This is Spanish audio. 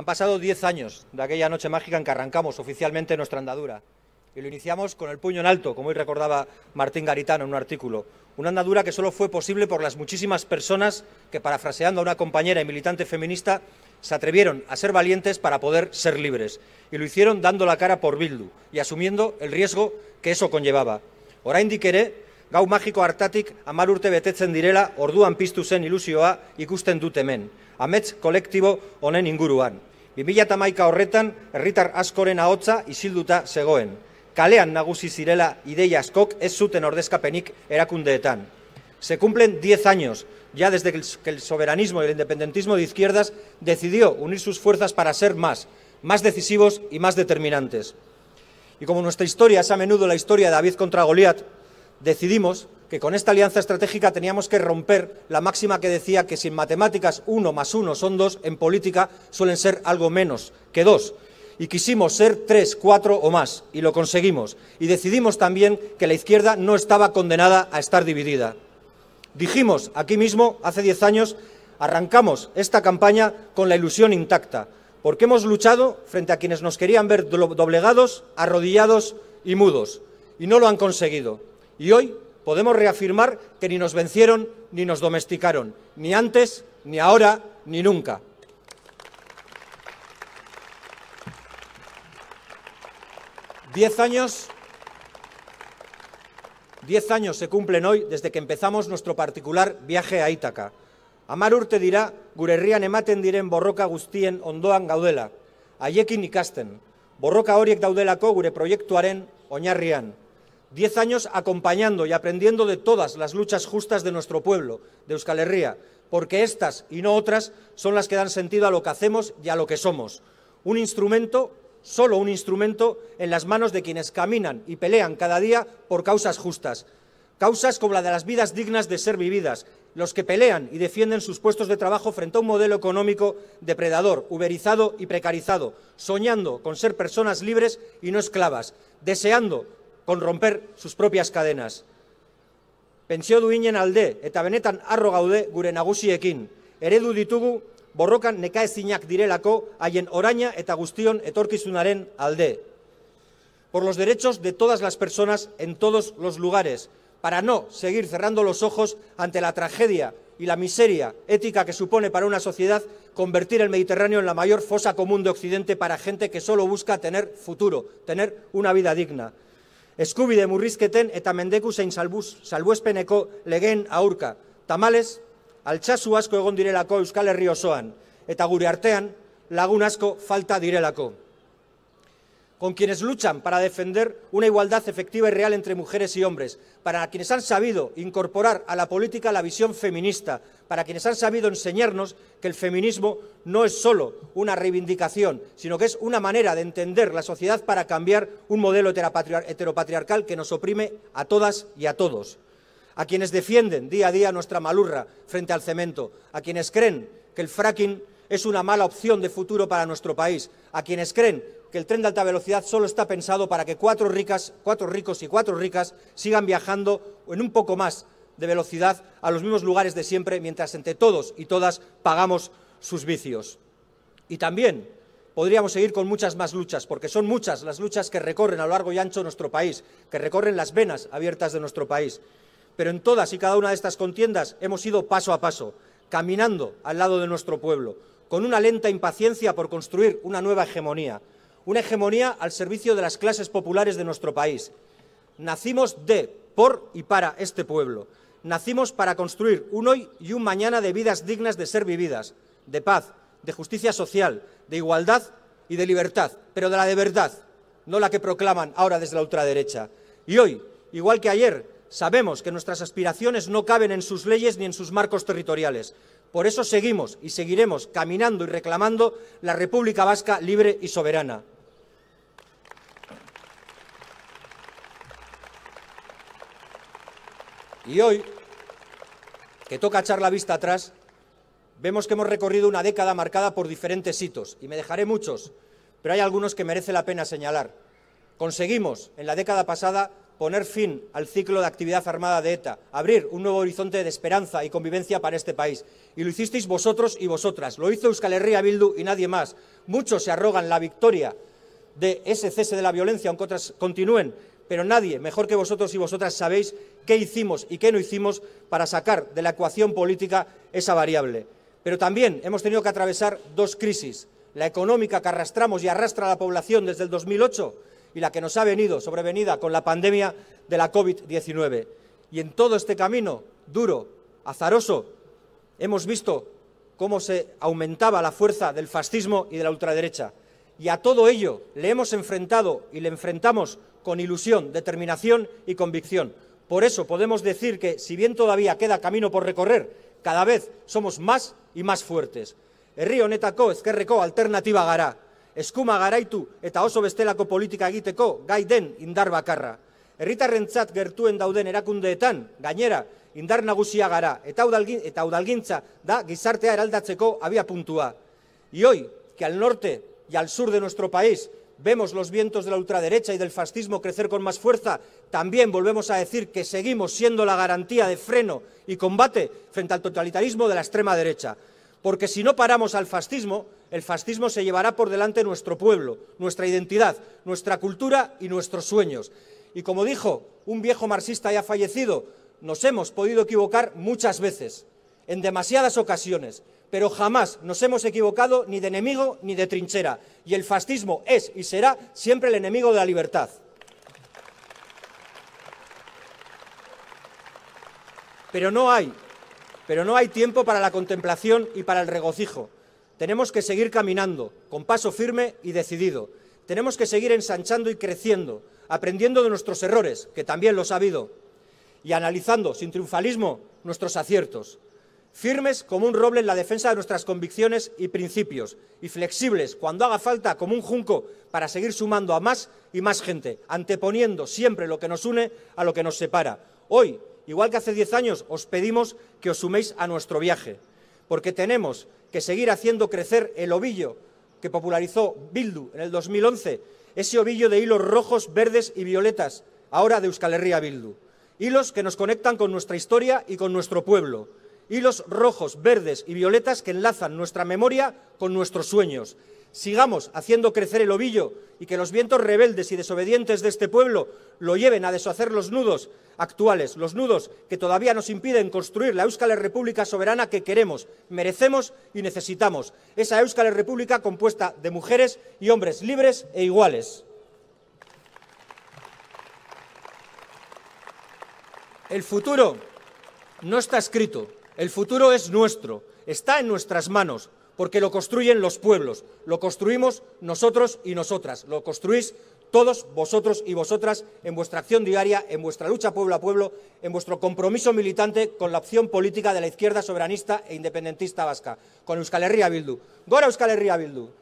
Han pasado diez años de aquella noche mágica en que arrancamos oficialmente nuestra andadura. Y lo iniciamos con el puño en alto, como hoy recordaba Martín Garitano en un artículo. Una andadura que solo fue posible por las muchísimas personas que, parafraseando a una compañera y militante feminista, se atrevieron a ser valientes para poder ser libres. Y lo hicieron dando la cara por Bildu y asumiendo el riesgo que eso conllevaba. Ora indiqueré gau mágico hartatik amar urte betetzen direla orduan piztu zen ilusioa ikusten dut hemen. Amets kolektibo onen inguruan. Orretan, horretan, herritar askoren y isilduta zegoen. Kalean nagusi zirela ideia askok ez zuten ordezkapenik erakundeetan. Se cumplen diez años ya desde que el soberanismo y el independentismo de izquierdas decidió unir sus fuerzas para ser más, más decisivos y más determinantes. Y como nuestra historia es a menudo la historia de David contra Goliat, decidimos que con esta alianza estratégica teníamos que romper la máxima que decía que sin matemáticas uno más uno son dos, en política suelen ser algo menos que dos y quisimos ser tres, cuatro o más, y lo conseguimos. Y decidimos también que la izquierda no estaba condenada a estar dividida. Dijimos aquí mismo, hace diez años, arrancamos esta campaña con la ilusión intacta, porque hemos luchado frente a quienes nos querían ver doblegados, arrodillados y mudos, y no lo han conseguido. Y hoy podemos reafirmar que ni nos vencieron ni nos domesticaron, ni antes, ni ahora, ni nunca. Diez años, diez años se cumplen hoy desde que empezamos nuestro particular viaje a Ítaca. Amarur te dirá, gure herrian ematen diren borroca gustien ondoan gaudela, y borroca borroka horiek daudelako gure proyectuaren Oñarrián. Diez años acompañando y aprendiendo de todas las luchas justas de nuestro pueblo, de Euskal Herria, porque estas y no otras son las que dan sentido a lo que hacemos y a lo que somos. Un instrumento, solo un instrumento, en las manos de quienes caminan y pelean cada día por causas justas. Causas como la de las vidas dignas de ser vividas, los que pelean y defienden sus puestos de trabajo frente a un modelo económico depredador, uberizado y precarizado, soñando con ser personas libres y no esclavas, deseando con romper sus propias cadenas. Penseo duinen alde eta benetan arro gaude gure nagusiekin. Eredu ditugu borrokan nekaezinak direlako haien oraina eta guztion etorkizunaren alde. Por los derechos de todas las personas en todos los lugares, para no seguir cerrando los ojos ante la tragedia y la miseria ética que supone para una sociedad convertir el Mediterráneo en la mayor fosa común de Occidente para gente que solo busca tener futuro, tener una vida digna. eskubide murrizketen eta mendeku zein salbuz, salbuespeneko legeen aurka. Tamales, altxasu asko egon direlako Euskal Herri osoan, eta gure artean lagun asko falta direlako. con quienes luchan para defender una igualdad efectiva y real entre mujeres y hombres, para quienes han sabido incorporar a la política la visión feminista, para quienes han sabido enseñarnos que el feminismo no es solo una reivindicación, sino que es una manera de entender la sociedad para cambiar un modelo heteropatriarcal que nos oprime a todas y a todos. A quienes defienden día a día nuestra malurra frente al cemento, a quienes creen que el fracking es una mala opción de futuro para nuestro país, a quienes creen que el tren de alta velocidad solo está pensado para que cuatro, ricas, cuatro ricos y cuatro ricas sigan viajando en un poco más de velocidad a los mismos lugares de siempre, mientras entre todos y todas pagamos sus vicios. Y también podríamos seguir con muchas más luchas, porque son muchas las luchas que recorren a lo largo y ancho nuestro país, que recorren las venas abiertas de nuestro país. Pero en todas y cada una de estas contiendas hemos ido paso a paso, caminando al lado de nuestro pueblo, con una lenta impaciencia por construir una nueva hegemonía, una hegemonía al servicio de las clases populares de nuestro país. Nacimos de, por y para este pueblo. Nacimos para construir un hoy y un mañana de vidas dignas de ser vividas, de paz, de justicia social, de igualdad y de libertad, pero de la de verdad, no la que proclaman ahora desde la ultraderecha. Y hoy, igual que ayer, sabemos que nuestras aspiraciones no caben en sus leyes ni en sus marcos territoriales. Por eso seguimos y seguiremos caminando y reclamando la República Vasca libre y soberana. Y hoy, que toca echar la vista atrás, vemos que hemos recorrido una década marcada por diferentes hitos, y me dejaré muchos, pero hay algunos que merece la pena señalar. Conseguimos, en la década pasada, poner fin al ciclo de actividad armada de ETA, abrir un nuevo horizonte de esperanza y convivencia para este país. Y lo hicisteis vosotros y vosotras, lo hizo Euskal Herria Bildu y nadie más. Muchos se arrogan la victoria de ese cese de la violencia, aunque otras continúen pero nadie mejor que vosotros y vosotras sabéis qué hicimos y qué no hicimos para sacar de la ecuación política esa variable. Pero también hemos tenido que atravesar dos crisis, la económica que arrastramos y arrastra a la población desde el 2008 y la que nos ha venido sobrevenida con la pandemia de la COVID-19. Y en todo este camino duro, azaroso, hemos visto cómo se aumentaba la fuerza del fascismo y de la ultraderecha. Y a todo ello le hemos enfrentado y le enfrentamos con ilusión, determinación y convicción. Por eso podemos decir que si bien todavía queda camino por recorrer, cada vez somos más y más fuertes. Herri honetako ezkerreko alternativa gara, eskuma garaitu eta oso bestelako politika egiteko gai den indar bakarra. Herritarrentzat gertuen dauden erakundeetan, gainera, indar nagusia gara eta eta udalgintza da gizartea eraldatzeko abia puntua. Ioi, que al norte y al sur de nuestro país vemos los vientos de la ultraderecha y del fascismo crecer con más fuerza, también volvemos a decir que seguimos siendo la garantía de freno y combate frente al totalitarismo de la extrema derecha. Porque si no paramos al fascismo, el fascismo se llevará por delante nuestro pueblo, nuestra identidad, nuestra cultura y nuestros sueños. Y como dijo un viejo marxista ya fallecido, nos hemos podido equivocar muchas veces, en demasiadas ocasiones, pero jamás nos hemos equivocado ni de enemigo ni de trinchera. Y el fascismo es y será siempre el enemigo de la libertad. Pero no hay, tiempo para la contemplación y para el regocijo. Tenemos que seguir caminando, con paso firme y decidido. Tenemos que seguir ensanchando y creciendo, aprendiendo de nuestros errores, que también los ha habido, y analizando sin triunfalismo nuestros aciertos firmes como un roble en la defensa de nuestras convicciones y principios, y flexibles cuando haga falta como un junco para seguir sumando a más y más gente, anteponiendo siempre lo que nos une a lo que nos separa. Hoy, igual que hace diez años, os pedimos que os suméis a nuestro viaje, porque tenemos que seguir haciendo crecer el ovillo que popularizó Bildu en el 2011, ese ovillo de hilos rojos, verdes y violetas, ahora de Euskal Herria Bildu. Hilos que nos conectan con nuestra historia y con nuestro pueblo los rojos, verdes y violetas que enlazan nuestra memoria con nuestros sueños. Sigamos haciendo crecer el ovillo y que los vientos rebeldes y desobedientes de este pueblo lo lleven a deshacer los nudos actuales, los nudos que todavía nos impiden construir la Euskal República soberana que queremos, merecemos y necesitamos. Esa Euskal República compuesta de mujeres y hombres libres e iguales. El futuro no está escrito, el futuro es nuestro, está en nuestras manos, porque lo construyen los pueblos, lo construimos nosotros y nosotras, lo construís todos vosotros y vosotras en vuestra acción diaria, en vuestra lucha pueblo a pueblo, en vuestro compromiso militante con la opción política de la izquierda soberanista e independentista vasca, con Euskal Herria Bildu. Gora Euskal Herria Bildu.